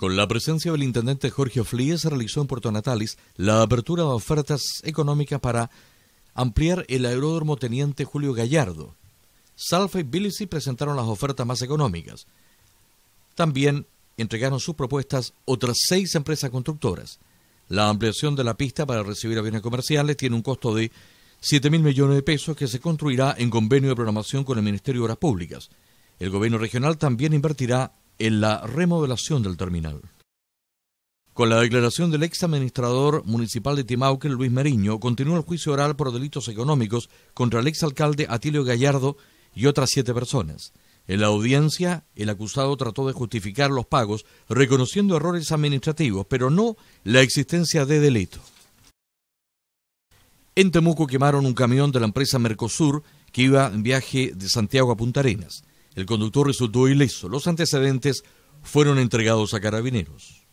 Con la presencia del intendente Jorge Flies se realizó en Puerto Natales la apertura de ofertas económicas para ampliar el aeródromo Teniente Julio Gallardo. Salfa y Bilisi presentaron las ofertas más económicas. También entregaron sus propuestas otras seis empresas constructoras. La ampliación de la pista para recibir aviones comerciales tiene un costo de 7 mil millones de pesos que se construirá en convenio de programación con el Ministerio de Obras Públicas. El gobierno regional también invertirá en la remodelación del terminal. Con la declaración del ex administrador municipal de Timauque, Luis Meriño, ...continuó el juicio oral por delitos económicos contra el ex alcalde Atilio Gallardo y otras siete personas. En la audiencia, el acusado trató de justificar los pagos reconociendo errores administrativos, pero no la existencia de delito. En Temuco quemaron un camión de la empresa Mercosur que iba en viaje de Santiago a Punta Arenas. El conductor resultó ileso. Los antecedentes fueron entregados a carabineros.